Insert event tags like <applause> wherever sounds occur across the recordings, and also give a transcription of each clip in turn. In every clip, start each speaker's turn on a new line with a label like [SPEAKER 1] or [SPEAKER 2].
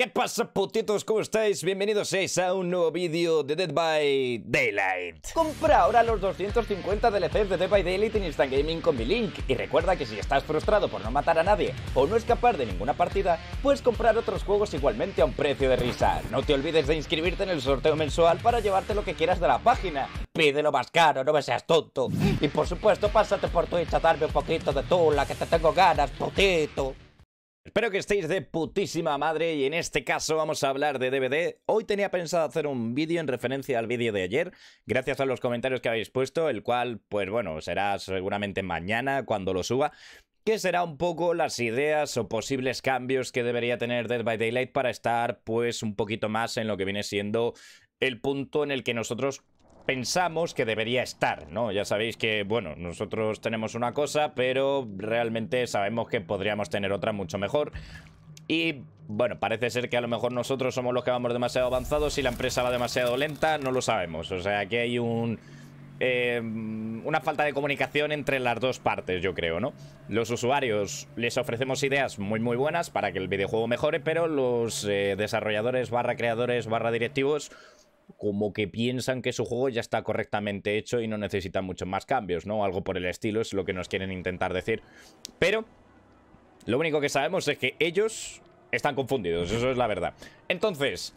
[SPEAKER 1] ¿Qué pasa putitos? ¿Cómo estáis? Bienvenidos a un nuevo vídeo de Dead by Daylight Compra ahora los 250 DLCs de Dead by Daylight en Instant Gaming con mi link Y recuerda que si estás frustrado por no matar a nadie o no escapar de ninguna partida Puedes comprar otros juegos igualmente a un precio de risa No te olvides de inscribirte en el sorteo mensual para llevarte lo que quieras de la página Pídelo más caro, no me seas tonto Y por supuesto pásate por Twitch a darme un poquito de tula que te tengo ganas putito Espero que estéis de putísima madre y en este caso vamos a hablar de DVD. Hoy tenía pensado hacer un vídeo en referencia al vídeo de ayer, gracias a los comentarios que habéis puesto, el cual, pues bueno, será seguramente mañana cuando lo suba, que será un poco las ideas o posibles cambios que debería tener Dead by Daylight para estar pues un poquito más en lo que viene siendo el punto en el que nosotros pensamos que debería estar, ¿no? Ya sabéis que, bueno, nosotros tenemos una cosa, pero realmente sabemos que podríamos tener otra mucho mejor. Y bueno, parece ser que a lo mejor nosotros somos los que vamos demasiado avanzados y la empresa va demasiado lenta, no lo sabemos. O sea, que hay un... Em, una falta de comunicación entre las dos partes, yo creo, ¿no? Los usuarios les ofrecemos ideas muy muy buenas para que el videojuego mejore, pero los eh, desarrolladores barra creadores barra directivos como que piensan que su juego ya está correctamente hecho y no necesita muchos más cambios, ¿no? Algo por el estilo es lo que nos quieren intentar decir. Pero lo único que sabemos es que ellos están confundidos, eso es la verdad. Entonces,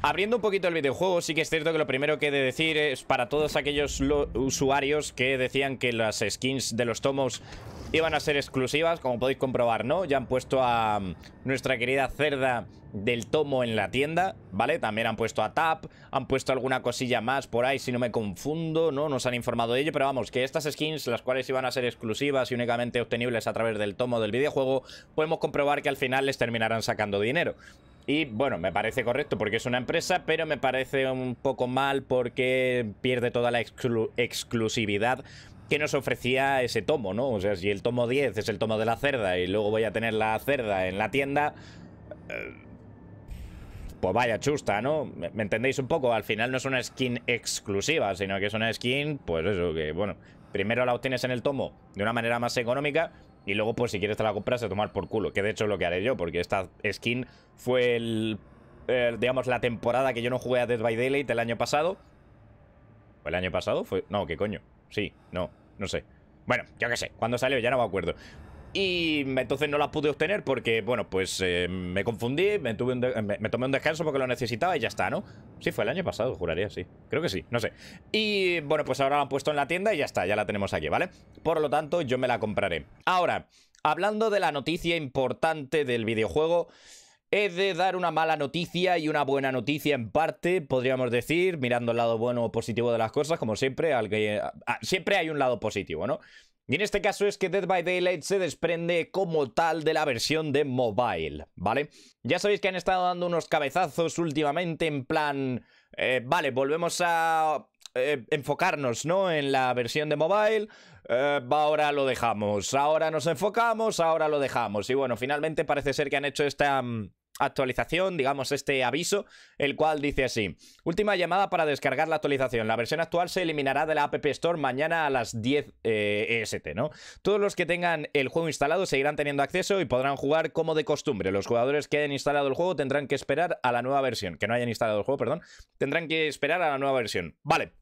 [SPEAKER 1] Abriendo un poquito el videojuego, sí que es cierto que lo primero que he de decir es para todos aquellos usuarios que decían que las skins de los tomos iban a ser exclusivas, como podéis comprobar, ¿no? Ya han puesto a mm, nuestra querida cerda del tomo en la tienda, ¿vale? También han puesto a Tap, han puesto alguna cosilla más por ahí, si no me confundo, ¿no? Nos han informado de ello, pero vamos, que estas skins, las cuales iban a ser exclusivas y únicamente obtenibles a través del tomo del videojuego, podemos comprobar que al final les terminarán sacando dinero. Y bueno, me parece correcto porque es una empresa, pero me parece un poco mal porque pierde toda la exclusividad que nos ofrecía ese tomo, ¿no? O sea, si el tomo 10 es el tomo de la cerda y luego voy a tener la cerda en la tienda... Eh, pues vaya chusta, ¿no? ¿Me entendéis un poco? Al final no es una skin exclusiva, sino que es una skin, pues eso, que bueno, primero la obtienes en el tomo de una manera más económica y luego pues si quieres te la compras a tomar por culo, que de hecho es lo que haré yo, porque esta skin fue el, eh, digamos, la temporada que yo no jugué a Dead by Daylight el año pasado. ¿Fue el año pasado? Fue... No, ¿qué coño? Sí, no, no sé. Bueno, yo qué sé, cuando salió ya no me acuerdo. Y entonces no la pude obtener porque, bueno, pues eh, me confundí, me, tuve me, tomé un descanso porque lo necesitaba y ya está, ¿no? Sí, fue el año pasado, juraría, sí. Creo que sí, no sé. Y bueno, pues ahora la han puesto en la tienda y ya está, ya la tenemos aquí, ¿vale? Por lo tanto, yo me la compraré. Ahora, hablando de la noticia importante del videojuego, He de dar una mala noticia y una buena noticia en parte, podríamos decir, mirando el lado bueno o positivo de las cosas, como siempre, al ah, siempre hay un lado positivo, ¿no? Y en este caso es que Dead by Daylight se desprende como tal de la versión de mobile, ¿vale? Ya sabéis que han estado dando unos cabezazos últimamente en plan, eh, vale, volvemos a eh, enfocarnos, ¿no? En la versión de mobile, eh, ahora lo dejamos, ahora nos enfocamos, ahora lo dejamos. Y bueno, finalmente parece ser que han hecho esta mm, actualización, digamos este aviso, el cual dice así, última llamada para descargar la actualización, la versión actual se eliminará de la App Store mañana a las 10 EST, eh, e ¿no? Todos los que tengan el juego instalado seguirán teniendo acceso y podrán jugar como de costumbre, los jugadores que hayan instalado el juego tendrán que esperar a la nueva versión, que no hayan instalado el juego, perdón, tendrán que esperar a la nueva versión, vale.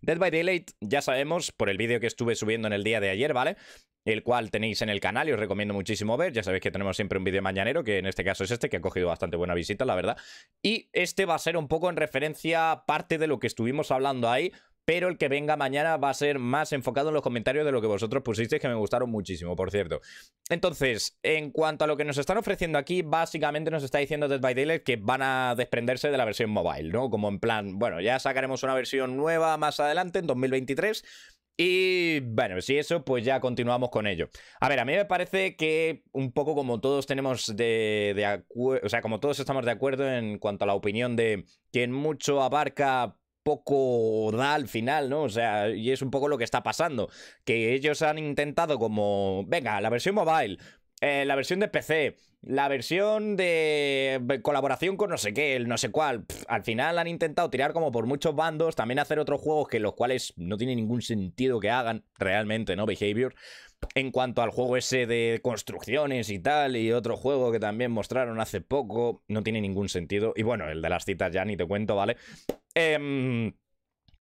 [SPEAKER 1] Dead by Daylight, ya sabemos, por el vídeo que estuve subiendo en el día de ayer, ¿vale? El cual tenéis en el canal y os recomiendo muchísimo ver. Ya sabéis que tenemos siempre un vídeo mañanero, que en este caso es este, que ha cogido bastante buena visita, la verdad. Y este va a ser un poco en referencia a parte de lo que estuvimos hablando ahí, pero el que venga mañana va a ser más enfocado en los comentarios de lo que vosotros pusisteis, que me gustaron muchísimo, por cierto. Entonces, en cuanto a lo que nos están ofreciendo aquí, básicamente nos está diciendo Dead by Daylight que van a desprenderse de la versión mobile, ¿no? Como en plan, bueno, ya sacaremos una versión nueva más adelante, en 2023, y bueno, si eso, pues ya continuamos con ello. A ver, a mí me parece que un poco como todos tenemos de, de o sea, como todos estamos de acuerdo en cuanto a la opinión de quien mucho abarca, poco da al final, ¿no? O sea, y es un poco lo que está pasando. Que ellos han intentado como, venga, la versión mobile, eh, la versión de PC, la versión de colaboración con no sé qué, el no sé cuál. al final han intentado tirar como por muchos bandos, también hacer otros juegos que los cuales no tiene ningún sentido que hagan realmente, ¿no? Behavior en cuanto al juego ese de construcciones y tal, y otro juego que también mostraron hace poco, no tiene ningún sentido. Y bueno, el de las citas ya ni te cuento, ¿vale? Eh,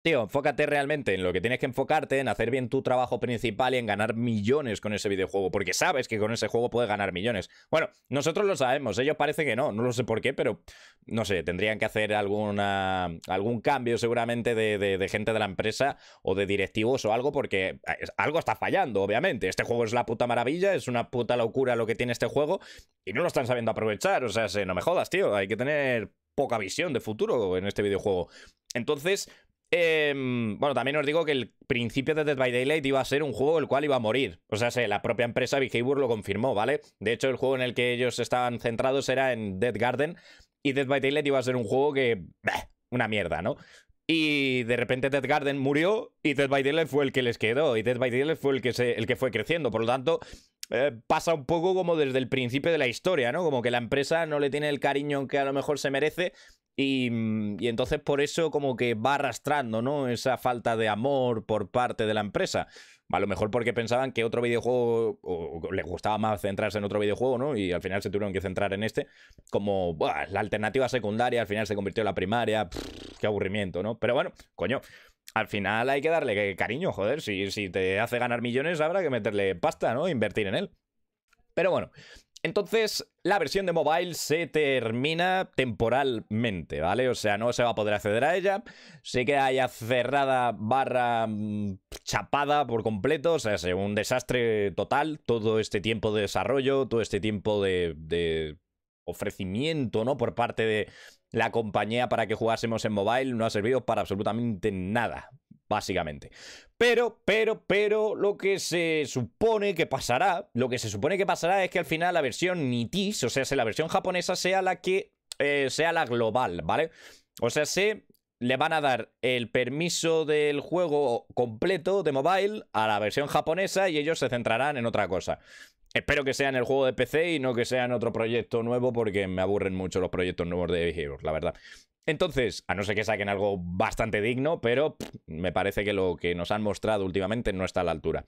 [SPEAKER 1] Tío, enfócate realmente en lo que tienes que enfocarte, en hacer bien tu trabajo principal y en ganar millones con ese videojuego, porque sabes que con ese juego puedes ganar millones. Bueno, nosotros lo sabemos, ellos parece que no, no lo sé por qué, pero no sé, tendrían que hacer alguna, algún cambio seguramente de, gente de la empresa o de directivos o algo, porque eh, algo está fallando, obviamente. Este juego es la puta maravilla, es una puta locura lo que tiene este juego y no lo están sabiendo aprovechar, o sea, no me jodas, tío, hay que tener poca visión de futuro en este videojuego. Entonces, Em, bueno, también os digo que el principio de Dead by Daylight iba a ser un juego el cual iba a morir. O sea, la propia empresa Behavior lo confirmó, ¿vale? De hecho, el juego en el que ellos estaban centrados era en Dead Garden. Y Dead by Daylight iba a ser un juego que. Bah, una mierda, ¿no? Y de repente Dead Garden murió y Dead by Daylight fue el que les quedó. Y Dead by Daylight fue el que, se, el que fue creciendo. Por lo tanto, eh, pasa un poco como desde el principio de la historia, ¿no? Como que la empresa no le tiene el cariño que a lo mejor se merece Mm, y, entonces por eso como que va arrastrando, ¿no? Esa falta de amor por parte de la empresa. A lo mejor porque pensaban que otro videojuego, o, les gustaba más centrarse en otro videojuego, ¿no? Y al final se tuvieron que centrar en este. Como, la alternativa secundaria al final se convirtió en la primaria. qué aburrimiento, ¿no? Pero bueno, coño, al final hay que darle cariño, joder. Si, si te hace ganar millones, habrá que meterle pasta, ¿no? Invertir en él. Pero bueno, entonces, la versión de mobile se termina temporalmente, ¿vale? O sea, no se va a poder acceder a ella. Se queda ya cerrada barra mm, chapada por completo. O sea, es un desastre total. Todo este tiempo de desarrollo, todo este tiempo de, de ofrecimiento, ¿no? Por parte de la compañía para que jugásemos en mobile no ha servido para absolutamente nada básicamente. Pero, pero, pero, lo que se supone que pasará, lo que se supone que pasará es que al final la versión NITIS, o sea, la versión japonesa sea la que eh, sea la global, ¿vale? O sea, se le van a dar el permiso del juego completo de mobile a la versión japonesa y ellos se centrarán en otra cosa. Espero que sea en el juego de PC y no que sea en otro proyecto nuevo porque me aburren mucho los proyectos nuevos de Heroes, la verdad. Entonces, a no ser que saquen algo bastante digno, pero me parece que lo que nos han mostrado últimamente no está a la altura.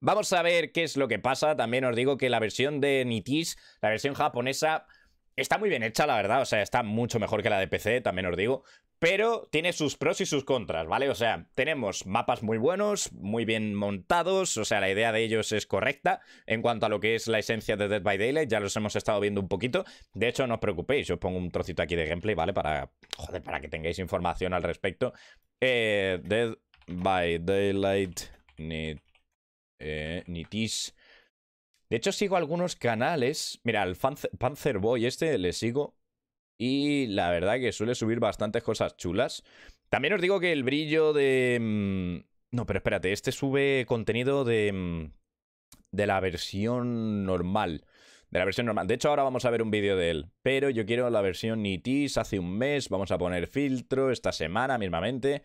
[SPEAKER 1] Vamos a ver qué es lo que pasa. También os digo que la versión de Nitis, la versión japonesa, está muy bien hecha, la verdad. O sea, está mucho mejor que la de PC, también os digo pero tiene sus pros y sus contras, ¿vale? O sea, tenemos mapas muy buenos, muy bien montados, o sea, la idea de ellos es correcta en cuanto a lo que es la esencia de Dead by Daylight, ya los hemos estado viendo un poquito, de hecho no os preocupéis, os pongo un trocito aquí de gameplay, ¿vale? Para, para que tengáis información al respecto. Eh, Dead by Daylight ni, eh, Nitis. De hecho sigo algunos canales, mira, el Panzer Boy este le sigo y la verdad que suele subir bastantes cosas chulas. También os digo que el brillo de... Mm, no, pero espérate, este sube contenido de... Mm, de la versión normal. De la versión normal. De hecho, ahora vamos a ver un vídeo de él. Pero yo quiero la versión Nitis hace un mes. Vamos a poner filtro esta semana mismamente.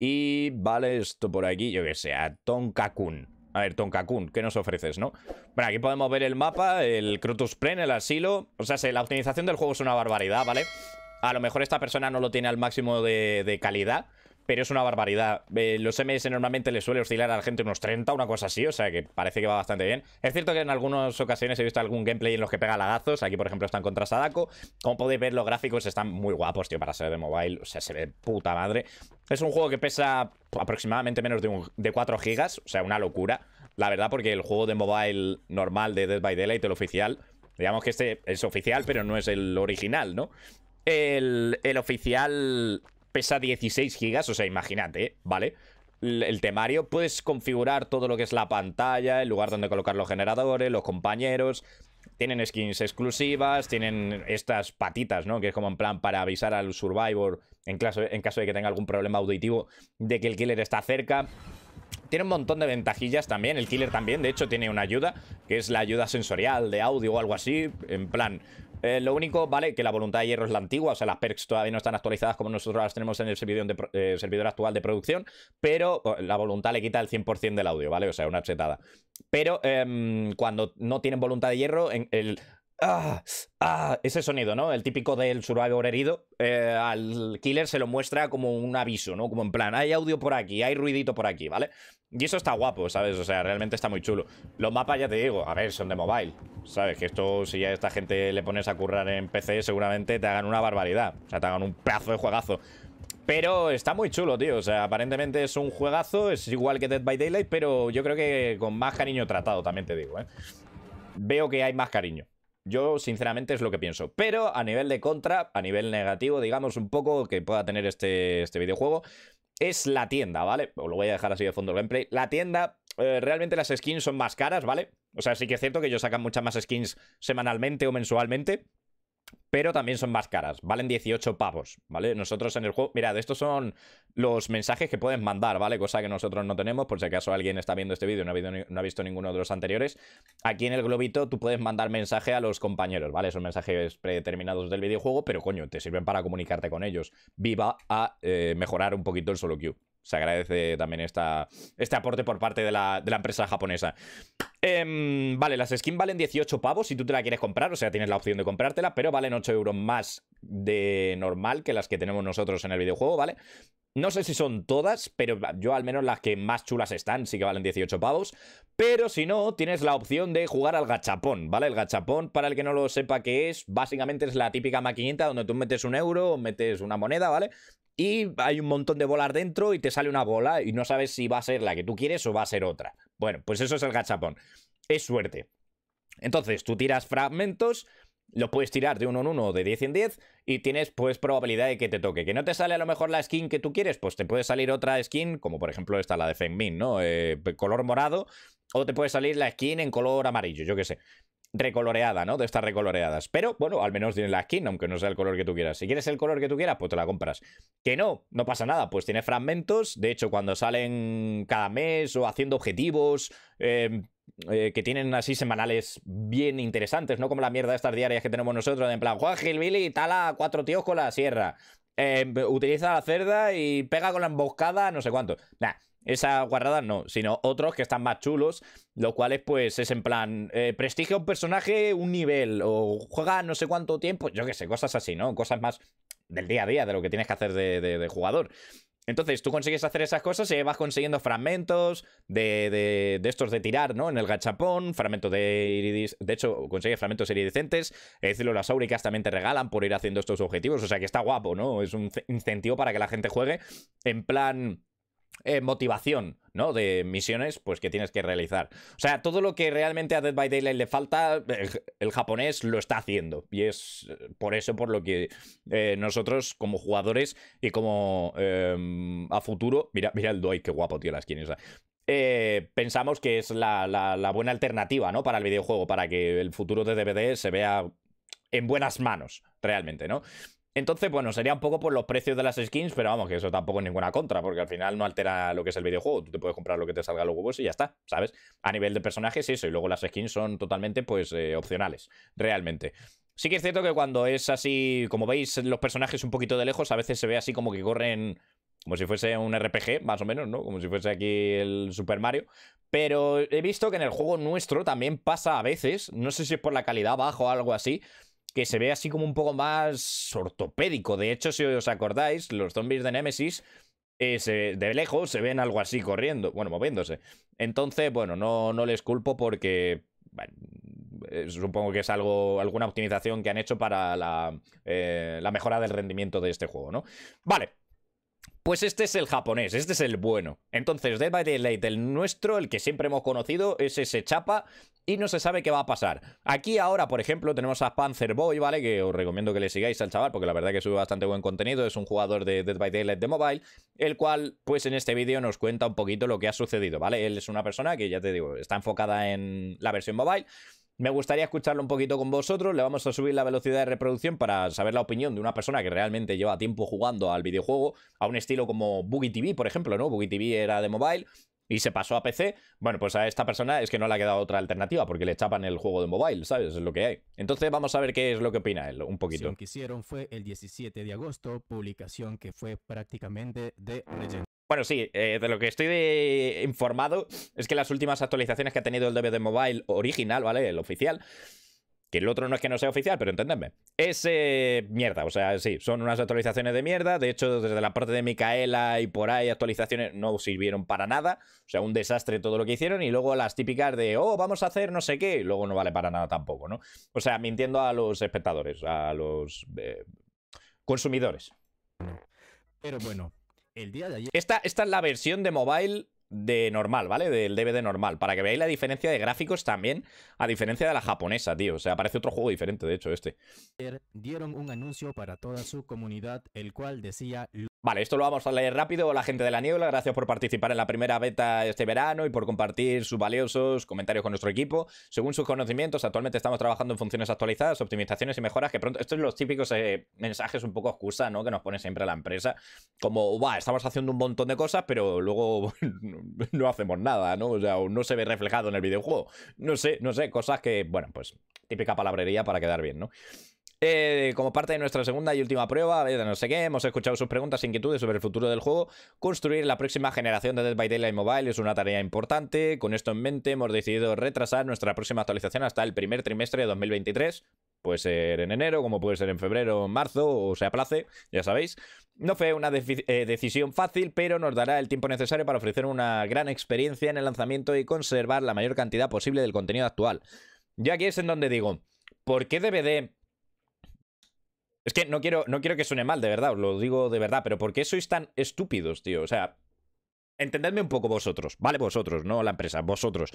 [SPEAKER 1] Y vale esto por aquí, yo que sé, a Tonkakun. A ver, Tonkakun, ¿qué nos ofreces, no? Bueno, aquí podemos ver el mapa, el Crutus Plen, el asilo. O sea, la optimización del juego es una barbaridad, ¿vale? A lo mejor esta persona no lo tiene al máximo de, calidad, pero es una barbaridad. Eh, los MS normalmente le suele oscilar a la gente unos 30, una cosa así, o sea que parece que va bastante bien. Es cierto que en algunas ocasiones he visto algún gameplay en los que pega lagazos. Aquí, por ejemplo, están contra Sadako. Como podéis ver, los gráficos están muy guapos, tío, para ser de mobile. O sea, se ve puta madre. Es un juego que pesa aproximadamente menos de, un, de 4 gigas, o sea, una locura. La verdad, porque el juego de mobile normal de Dead by Daylight, el oficial, digamos que este es oficial, pero no es el original, ¿no? El, oficial pesa 16 gigas, o sea, imagínate, ¿vale? el temario, puedes configurar todo lo que es la pantalla, el lugar donde colocar los generadores, los compañeros. Tienen skins exclusivas, tienen estas patitas, ¿no? Que es como en plan para avisar al Survivor en caso, en caso de que tenga algún problema auditivo de que el killer está cerca. Tiene un montón de ventajillas también. El killer también, de hecho, tiene una ayuda, que es la ayuda sensorial de audio o algo así. En plan, eh, lo único, ¿vale? Que la voluntad de hierro es la antigua, o sea, las perks todavía no están actualizadas como nosotros las tenemos en el servidor, eh, actual de producción, pero la voluntad le quita el 100% del audio, ¿vale? O sea, una chetada. Pero em, cuando no tienen voluntad de hierro, el... Ah, ah, ese sonido, ¿no? El típico del survivor herido. Eh, al killer se lo muestra como un aviso, ¿no? Como en plan, hay audio por aquí, hay ruidito por aquí, ¿vale? Y eso está guapo, ¿sabes? O sea, realmente está muy chulo. Los mapas, ya te digo, a ver, son de mobile. ¿Sabes? Que esto, si ya a esta gente le pones a currar en PC, seguramente te hagan una barbaridad. O sea, te hagan un pedazo de juegazo. Pero está muy chulo, tío. O sea, aparentemente es un juegazo, es igual que Dead by Daylight, pero yo creo que con más cariño tratado, también te digo, ¿eh? Veo que hay más cariño. Yo, sinceramente, es lo que pienso. Pero a nivel de contra, a nivel negativo, digamos un poco que pueda tener este, este videojuego, es la tienda, ¿vale? o lo voy a dejar así de fondo el gameplay. La tienda, eh, realmente las skins son más caras, ¿vale? O sea, sí que es cierto que ellos sacan muchas más skins semanalmente o mensualmente pero también son más caras. Valen 18 pavos, ¿vale? Nosotros en el juego... Mirad, estos son los mensajes que puedes mandar, ¿vale? Cosa que nosotros no tenemos, por si acaso alguien está viendo este vídeo y no, ha, visto ninguno de los anteriores. Aquí en el globito tú puedes mandar mensaje a los compañeros, ¿vale? Son mensajes predeterminados del videojuego, pero coño, te sirven para comunicarte con ellos. Viva a eh, mejorar un poquito el solo queue se agradece también esta, este aporte por parte de la, empresa japonesa. Em, vale, las skins valen 18 pavos si tú te la quieres comprar, o sea, tienes la opción de comprártela, pero valen 8 euros más de normal que las que tenemos nosotros en el videojuego, ¿vale? No sé si son todas, pero yo al menos las que más chulas están sí que valen 18 pavos. Pero si no, tienes la opción de jugar al gachapón, ¿vale? El gachapón, para el que no lo sepa qué es, básicamente es la típica maquinita donde tú metes un euro, metes una moneda, ¿vale? y hay un montón de bolas dentro y te sale una bola y no sabes si va a ser la que tú quieres o va a ser otra. Bueno, pues eso es el gachapón. Es suerte. Entonces, tú tiras fragmentos, lo puedes tirar de uno en uno o de 10 en 10 y tienes pues probabilidad de que te toque. Que no te sale a lo mejor la skin que tú quieres, pues te puede salir otra skin, como por ejemplo esta, la de Min, ¿no? Eh, color morado, o te puede salir la skin en color amarillo, yo qué sé recoloreada, ¿no? De estas recoloreadas. Pero bueno, al menos tienen la skin, aunque no sea el color que tú quieras. Si quieres el color que tú quieras, pues te la compras. Que no, no pasa nada, pues tiene fragmentos. De hecho, cuando salen cada mes o haciendo objetivos, eh, eh, que tienen así semanales bien interesantes, ¿no? Como la mierda de estas diarias que tenemos nosotros, en plan, Juan Gilbilly, tala cuatro tíos con la sierra. Eh, utiliza la cerda y pega con la emboscada, no sé cuánto. Nah, esa guardada no, sino otros que están más chulos, cual es pues es en plan, eh, prestigio a un personaje un nivel o juega no sé cuánto tiempo, yo qué sé, cosas así, ¿no? Cosas más del día a día, de lo que tienes que hacer de, jugador. Entonces tú consigues hacer esas cosas y vas consiguiendo fragmentos de, de, de, estos de tirar, ¿no? En el gachapón, fragmentos de iridis... De hecho, consigues fragmentos iridiscentes. Es decir, las también te regalan por ir haciendo estos objetivos. O sea que está guapo, ¿no? Es un incentivo para que la gente juegue en plan eh, motivación, ¿no? De misiones, pues que tienes que realizar. O sea, todo lo que realmente a Dead by Daylight le falta, el, japonés lo está haciendo. Y es eh, por eso por lo que eh, nosotros, como jugadores y como em, a futuro. <laughs> Mira, mira el Doi, qué guapo, tío, la skin pensamos que es la, la, buena alternativa, ¿no? Para el videojuego, para que el futuro de DVD se vea en buenas manos, realmente, ¿no? Entonces, bueno, sería un poco por los precios de las skins, pero vamos, que eso tampoco es ninguna contra, porque al final no altera lo que es el videojuego. Tú te puedes comprar lo que te salga a los huevos y ya está, ¿sabes? A nivel de personajes, eso, y luego las skins son totalmente, pues, eh, opcionales, realmente. Sí que es cierto que cuando es así, como veis, los personajes un poquito de lejos, a veces se ve así como que corren como si fuese un RPG, más o menos, ¿no? Como si fuese aquí el Super Mario. Pero he visto que en el juego nuestro también pasa a veces, no sé si es por la calidad baja o algo así, que se ve así como un poco más ortopédico. De hecho, si os acordáis, los zombies de Nemesis eh, de lejos se ven algo así corriendo, bueno, moviéndose. Entonces, bueno, no, no les culpo porque eh, supongo que es algo, alguna optimización que han hecho para la, eh, la mejora del rendimiento de este juego, ¿no? Vale, pues este es el japonés, este es el bueno. Entonces, Dead by Daylight, el nuestro, el que siempre hemos conocido, es ese chapa y no se sabe qué va a pasar. Aquí ahora, por ejemplo, tenemos a Panzer Boy, ¿vale? Que os recomiendo que le sigáis al chaval porque la verdad que sube bastante buen contenido. Es un jugador de Dead by Daylight de mobile, el cual, pues en este vídeo nos cuenta un poquito lo que ha sucedido, ¿vale? Él es una persona que, ya te digo, está enfocada en la versión mobile me gustaría escucharlo un poquito con vosotros. Le vamos a subir la velocidad de reproducción para saber la opinión de una persona que realmente lleva tiempo jugando al videojuego, a un estilo como Boogie TV, por ejemplo, ¿no? Boogie TV era de mobile, y se pasó a PC, bueno, pues a esta persona es que no le ha quedado otra alternativa porque le chapan el juego de mobile, ¿sabes? Es lo que hay. Entonces vamos a ver qué es lo que opina él un poquito. Lo
[SPEAKER 2] que hicieron fue el 17 de agosto, publicación que fue prácticamente de legend.
[SPEAKER 1] Bueno, sí, eh, de lo que estoy informado es que las últimas actualizaciones que ha tenido el de Mobile original, ¿vale? El oficial, que el otro no es que no sea oficial, pero entendedme. Es eh, mierda, o sea, sí, son unas actualizaciones de mierda. De hecho, desde la parte de Micaela y por ahí, actualizaciones no sirvieron para nada. O sea, un desastre todo lo que hicieron. Y luego las típicas de, oh, vamos a hacer no sé qué, luego no vale para nada tampoco, ¿no? O sea, mintiendo a los espectadores, a los eh, consumidores.
[SPEAKER 2] Pero bueno, el día de ayer.
[SPEAKER 1] Esta, esta es la versión de mobile de normal, ¿vale? Del DVD normal, para que veáis la diferencia de gráficos también, a diferencia de la japonesa, tío. O sea, parece otro juego diferente, de hecho, este.
[SPEAKER 2] Dieron un anuncio para toda su comunidad, el cual decía...
[SPEAKER 1] Vale, esto lo vamos a leer rápido. la gente de la niebla, gracias por participar en la primera beta este verano y por compartir sus valiosos comentarios con nuestro equipo. Según sus conocimientos, actualmente estamos trabajando en funciones actualizadas, optimizaciones y mejoras que pronto... Estos son los típicos eh, mensajes un poco excusa, ¿no? Que nos pone siempre la empresa. Como, va, estamos haciendo un montón de cosas, pero luego <laughs> no hacemos nada, ¿no? O sea, no se ve reflejado en el videojuego. No sé, no sé, cosas que, bueno, pues típica palabrería para quedar bien, ¿no? Eh, como parte de nuestra segunda y última prueba, no sé qué, hemos escuchado sus preguntas e inquietudes sobre el futuro del juego. Construir la próxima generación de Dead by Daylight Mobile es una tarea importante. Con esto en mente, hemos decidido retrasar nuestra próxima actualización hasta el primer trimestre de 2023. Puede ser en enero, como puede ser en febrero o marzo, o se aplace, ya sabéis. No fue una eh, decisión fácil, pero nos dará el tiempo necesario para ofrecer una gran experiencia en el lanzamiento y conservar la mayor cantidad posible del contenido actual. Ya aquí es en donde digo, ¿por qué DVD es que no quiero, no quiero que suene mal, de verdad, os lo digo de verdad, pero ¿por qué sois tan estúpidos, tío? O sea, entendedme un poco vosotros, ¿vale? Vosotros, no la empresa, vosotros.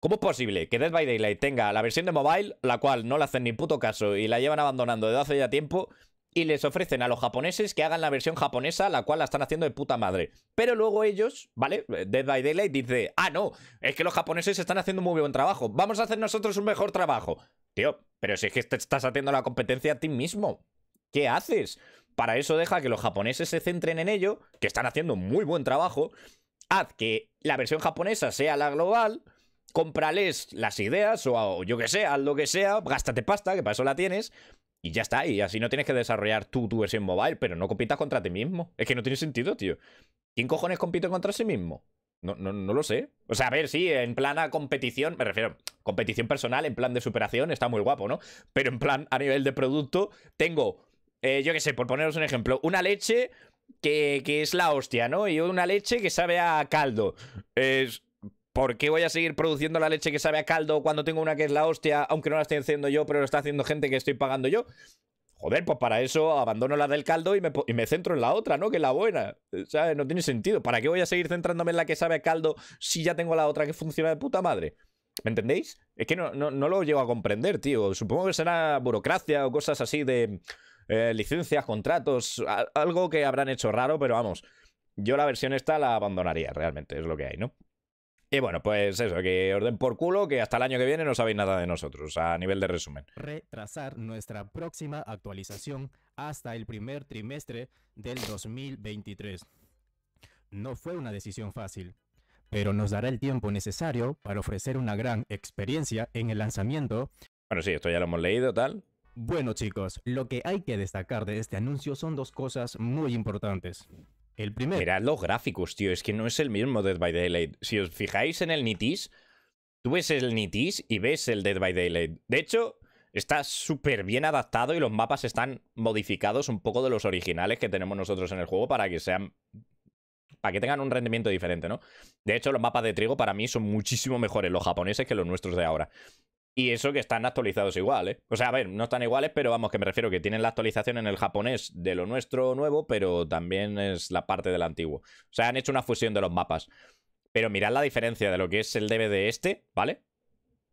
[SPEAKER 1] ¿Cómo es posible que Dead by Daylight tenga la versión de mobile, la cual no le hacen ni puto caso y la llevan abandonando desde hace ya tiempo, y les ofrecen a los japoneses que hagan la versión japonesa, la cual la están haciendo de puta madre? Pero luego ellos, ¿vale? Dead by Daylight dice, ah, no, es que los japoneses están haciendo muy buen trabajo, vamos a hacer nosotros un mejor trabajo. Tío, pero si es que te estás haciendo la competencia a ti mismo. ¿Qué haces? Para eso deja que los japoneses se centren en ello, que están haciendo muy buen trabajo. Haz que la versión japonesa sea la global, cómprales las ideas o, yo que sé, haz lo que sea, gástate pasta, que para eso la tienes, y ya está. Y así no tienes que desarrollar tú tu versión mobile, pero no compitas contra ti mismo. Es que no tiene sentido, tío. ¿Quién cojones compite contra sí mismo? No, no, no, lo sé. O sea, a ver, sí, en plan a competición, me refiero, competición personal, en plan de superación, está muy guapo, ¿no? Pero en plan, a nivel de producto, tengo, eh, yo qué sé, por poneros un ejemplo, una leche que, es la hostia, ¿no? Y una leche que sabe a caldo. Es. ¿Por qué voy a seguir produciendo la leche que sabe a caldo cuando tengo una que es la hostia, aunque no la esté haciendo yo, pero lo está haciendo gente que estoy pagando yo? Joder, pues para eso abandono la del caldo y me, centro en la otra, ¿no? Que es la buena. sea, No tiene sentido. ¿Para qué voy a seguir centrándome en la que sabe caldo si ya tengo la otra que funciona de puta madre? ¿Me entendéis? Es que no, lo llego a comprender, tío. Supongo que será burocracia o cosas así de eh, licencias, contratos, algo que habrán hecho raro, pero vamos, yo la versión esta la abandonaría realmente, es lo que hay, ¿no? Y bueno, pues eso, que orden por culo, que hasta el año que viene no sabéis nada de nosotros, a nivel de resumen.
[SPEAKER 2] Retrasar nuestra próxima actualización hasta el primer trimestre del 2023. No fue una decisión fácil, pero nos dará el tiempo necesario para ofrecer una gran experiencia en el lanzamiento.
[SPEAKER 1] Bueno, sí, esto ya lo hemos leído, tal.
[SPEAKER 2] Bueno chicos, lo que hay que destacar de este anuncio son dos cosas muy importantes.
[SPEAKER 1] El Mirad los gráficos, tío. Es que no es el mismo Dead by Daylight. Si os fijáis en el Nitis, tú ves el Nitis y ves el Dead by Daylight. De hecho, está súper bien adaptado y los mapas están modificados un poco de los originales que tenemos nosotros en el juego para que sean. Para que tengan un rendimiento diferente, ¿no? De hecho, los mapas de trigo para mí son muchísimo mejores los japoneses que los nuestros de ahora. Y eso que están actualizados igual, ¿eh? O sea, a ver, no están iguales, pero vamos, que me refiero que tienen la actualización en el japonés de lo nuestro nuevo, pero también es la parte del antiguo. O sea, han hecho una fusión de los mapas. Pero mirad la diferencia de lo que es el DVD este, ¿vale?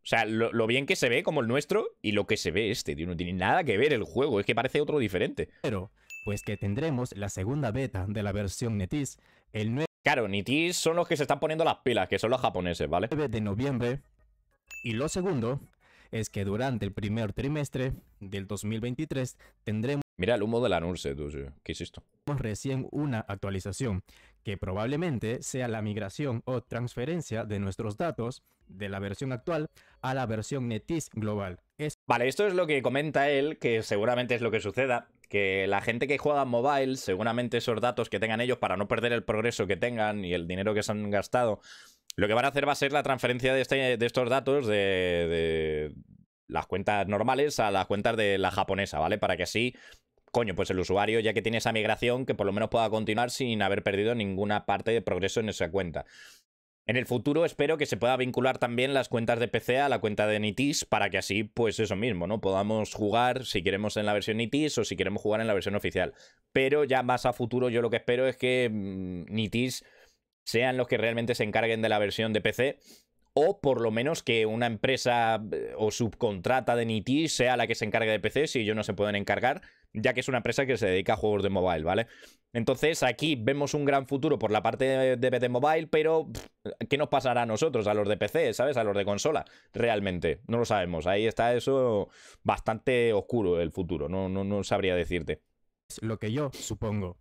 [SPEAKER 1] O sea, lo, bien que se ve como el nuestro y lo que se ve este, tío, no tiene nada que ver el juego, es que parece otro diferente. Pero, pues que tendremos la segunda beta de la versión Netis, el nuevo... Claro, Netis son los que se están poniendo las pilas, que son los japoneses, ¿vale? de noviembre.
[SPEAKER 2] Y lo segundo es que durante el primer trimestre del 2023
[SPEAKER 1] tendremos... Mira el humo de la NURSE, ¿qué es esto?
[SPEAKER 2] Recién una actualización, que probablemente sea la migración o transferencia de nuestros datos de la versión actual a la versión netis global.
[SPEAKER 1] Vale, esto es lo que comenta él, que seguramente es lo que suceda, que la gente que juega mobile, seguramente esos datos que tengan ellos para no perder el progreso que tengan y el dinero que se han gastado lo que van a hacer va a ser la transferencia de, este, estos datos de, las cuentas normales a las cuentas de la japonesa, ¿vale? Para que así, coño, pues el usuario, ya que tiene esa migración, que por lo menos pueda continuar sin haber perdido ninguna parte de progreso en esa cuenta. En el futuro espero que se pueda vincular también las cuentas de PC a la cuenta de Nitis para que así, pues eso mismo, ¿no? Podamos jugar si queremos en la versión Nitis o si queremos jugar en la versión oficial. Pero ya más a futuro yo lo que espero es que mm, Nitis sean los que realmente se encarguen de la versión de PC o por lo menos que una empresa eh, o subcontrata de Niti sea la que se encargue de PC, si ellos no se pueden encargar, ya que es una empresa que se dedica a juegos de mobile, ¿vale? Entonces aquí vemos un gran futuro por la parte de, PC mobile, pero ¿qué nos pasará a nosotros, a los de PC, ¿sabes? A los de consola, realmente, no lo sabemos. Ahí está eso bastante oscuro el futuro, no, no, no sabría decirte. Lo que yo supongo.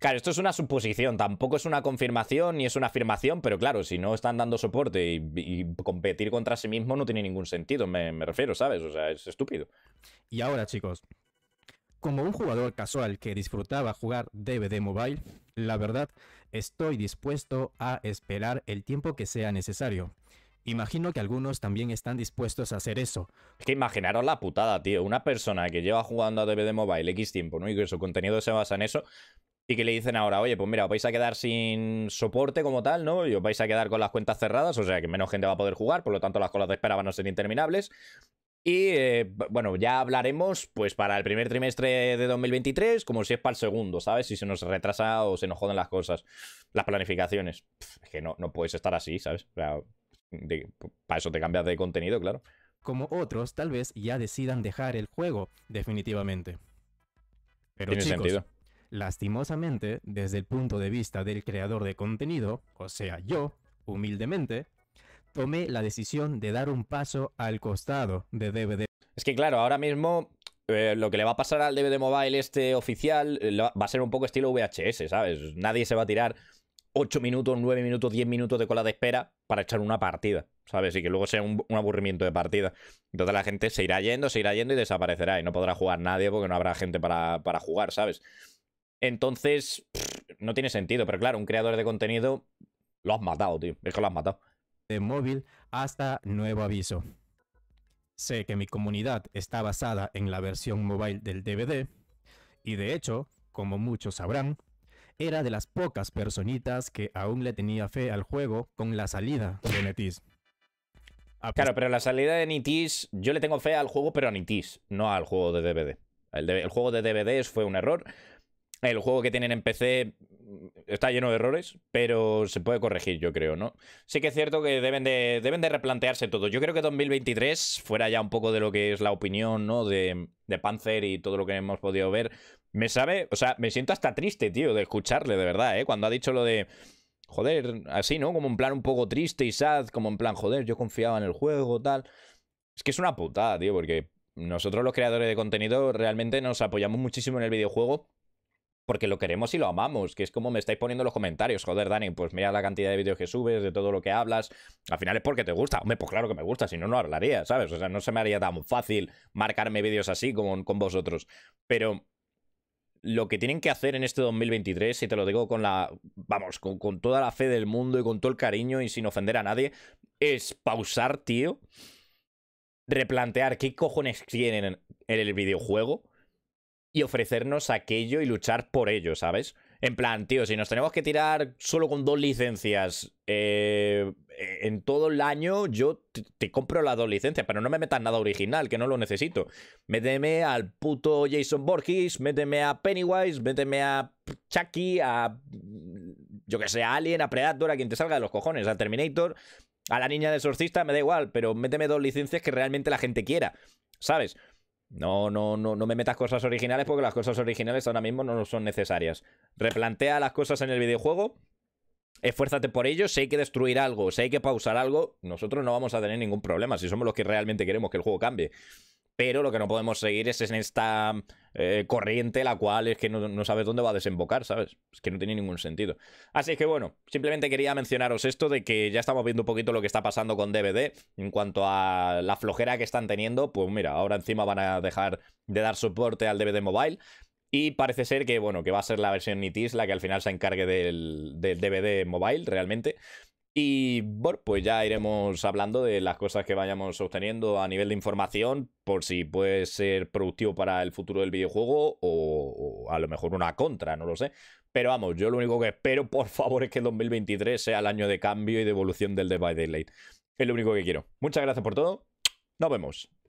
[SPEAKER 1] Claro, esto es una suposición, tampoco es una confirmación ni es una afirmación, pero claro, si no están dando soporte y, competir contra sí mismo no tiene ningún sentido, me, me refiero, ¿sabes? O sea, es estúpido.
[SPEAKER 2] Y ahora, chicos, como un jugador casual que disfrutaba jugar DVD Mobile, la verdad, estoy dispuesto a esperar el tiempo que sea necesario. Imagino que algunos también están dispuestos a hacer eso.
[SPEAKER 1] Es que imaginaros la putada, tío. Una persona que lleva jugando a DVD Mobile X tiempo, ¿no? Y que su contenido se basa en eso y que le dicen ahora, oye, pues mira, os vais a quedar sin soporte como tal, ¿no? Y os vais a quedar con las cuentas cerradas, o sea que menos gente va a poder jugar, por lo tanto las colas de espera van a ser interminables. Y eh, bueno, ya hablaremos pues para el primer trimestre de 2023, como si es para el segundo, ¿sabes? Si se nos retrasa o se nos joden las cosas, las planificaciones. es que no, no puedes estar así, ¿sabes? O para eso te cambias de contenido, claro.
[SPEAKER 2] Como otros, tal vez ya decidan dejar el juego definitivamente. Tiene sentido Lastimosamente, desde el punto de vista del creador de contenido, o sea, yo, humildemente, tomé la decisión de dar un paso al costado de DVD.
[SPEAKER 1] Es que claro, ahora mismo eh, lo que le va a pasar al DVD Mobile este oficial eh, va a ser un poco estilo VHS, ¿sabes? Nadie se va a tirar 8 minutos, 9 minutos, 10 minutos de cola de espera para echar una partida, ¿sabes? Y que luego sea un, aburrimiento de partida. Entonces la gente se irá yendo, se irá yendo y desaparecerá y no podrá jugar nadie porque no habrá gente para, para jugar, ¿sabes? Entonces, no tiene sentido, pero claro, un creador de contenido lo has matado, tío. Es que lo has matado. De móvil
[SPEAKER 2] hasta nuevo aviso. Sé que mi comunidad está basada en la versión mobile del DVD y de hecho, como muchos sabrán, era de las pocas personitas que aún le tenía fe al juego con la salida de Netis.
[SPEAKER 1] Ah, claro, pues pero la salida de Nitis, e yo le tengo fe al juego, pero a Nitis, e no al juego de DVD. El, el, juego de DVD fue un error. El juego que tienen en PC mm, está lleno de errores, pero se puede corregir, yo creo, ¿no? Sí que es cierto que deben de, deben de replantearse todo. Yo creo que 2023, fuera ya un poco de lo que es la opinión, ¿no? De, de Panzer y todo lo que hemos podido ver, me sabe, o sea, me siento hasta triste, tío, de escucharle, de verdad, ¿eh? Cuando ha dicho lo de... Joder, así, ¿no? Como un plan un poco triste y sad, como en plan, joder, yo confiaba en el juego, tal. Es que es una putada, tío, porque nosotros los creadores de contenido realmente nos apoyamos muchísimo en el videojuego porque lo queremos y lo amamos, que es como me estáis poniendo los comentarios, joder, Dani, pues mira la cantidad de vídeos que subes, de todo lo que hablas, al final es porque te gusta, hombre, pues claro que me gusta, si no, no hablaría, ¿sabes? O sea, no se me haría tan fácil marcarme vídeos así como con vosotros, pero lo que tienen que hacer en este 2023, y te lo digo con la, vamos, con, con toda la fe del mundo y con todo el cariño y sin ofender a nadie, es pausar, tío, replantear qué cojones tienen en el videojuego, y ofrecernos aquello y luchar por ello, ¿sabes? En plan, tío, si nos tenemos que tirar solo con dos licencias eh, en todo el año, yo te, compro las dos licencias, pero no me metas nada original, que no lo necesito. Méteme al puto Jason Borges, méteme a Pennywise, méteme a Chucky, a. Yo que sé, a Alien, a Predator, a quien te salga de los cojones, a Terminator, a la niña de sorcista, me da igual, pero méteme dos licencias que realmente la gente quiera, ¿sabes? No, no, no, no me metas cosas originales porque las cosas originales ahora mismo no son necesarias. Replantea las cosas en el videojuego. Esfuérzate por ello. Si hay que destruir algo, si hay que pausar algo, nosotros no vamos a tener ningún problema si somos los que realmente queremos que el juego cambie. Pero lo que no podemos seguir es en esta eh, corriente, la cual es que no, sabes dónde va a desembocar, ¿sabes? Es que no tiene ningún sentido. Así que bueno, simplemente quería mencionaros esto de que ya estamos viendo un poquito lo que está pasando con DVD en cuanto a la flojera que están teniendo. Pues mira, ahora encima van a dejar de dar soporte al DVD mobile. Y parece ser que, bueno, que va a ser la versión NITIS la que al final se encargue del, del DVD mobile realmente. Y bueno, pues ya iremos hablando de las cosas que vayamos obteniendo a nivel de información, por si puede ser productivo para el futuro del videojuego o, a lo mejor una contra, no lo sé. Pero vamos, yo lo único que espero, por favor, es que el 2023 sea el año de cambio y de evolución del Dead by Daylight. Es lo único que quiero. Muchas gracias por todo. Nos vemos.